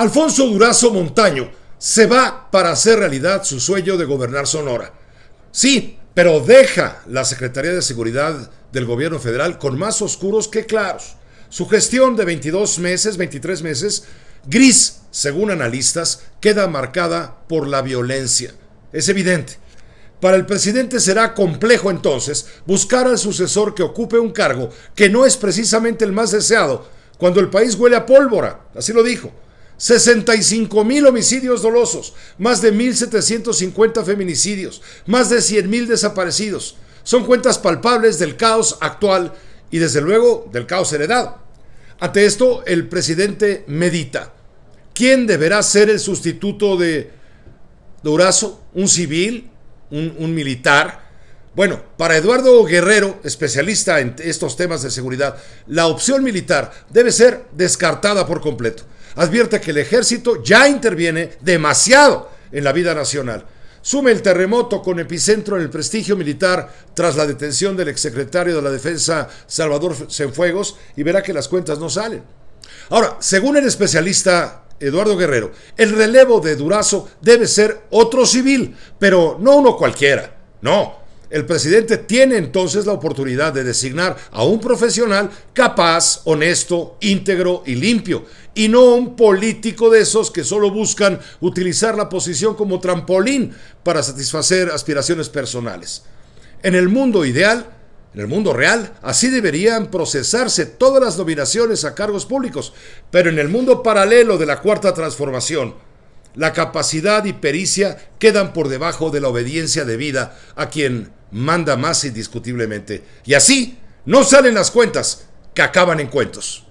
Alfonso Durazo Montaño se va para hacer realidad su sueño de gobernar Sonora. Sí, pero deja la Secretaría de Seguridad del Gobierno Federal con más oscuros que claros. Su gestión de 22 meses, 23 meses, gris, según analistas, queda marcada por la violencia. Es evidente. Para el presidente será complejo entonces buscar al sucesor que ocupe un cargo que no es precisamente el más deseado, cuando el país huele a pólvora, así lo dijo. 65 mil homicidios dolosos, más de 1.750 feminicidios, más de 100 mil desaparecidos. Son cuentas palpables del caos actual y desde luego del caos heredado. Ante esto, el presidente medita. ¿Quién deberá ser el sustituto de Durazo? ¿Un civil? ¿Un, un militar? Bueno, para Eduardo Guerrero, especialista en estos temas de seguridad, la opción militar debe ser descartada por completo. Advierte que el ejército ya interviene demasiado en la vida nacional. Sume el terremoto con epicentro en el prestigio militar tras la detención del exsecretario de la Defensa Salvador Cenfuegos, y verá que las cuentas no salen. Ahora, según el especialista Eduardo Guerrero, el relevo de Durazo debe ser otro civil, pero no uno cualquiera. No, el presidente tiene entonces la oportunidad de designar a un profesional capaz, honesto, íntegro y limpio, y no un político de esos que solo buscan utilizar la posición como trampolín para satisfacer aspiraciones personales. En el mundo ideal, en el mundo real, así deberían procesarse todas las nominaciones a cargos públicos, pero en el mundo paralelo de la cuarta transformación, la capacidad y pericia quedan por debajo de la obediencia debida a quien manda más indiscutiblemente. Y así no salen las cuentas que acaban en cuentos.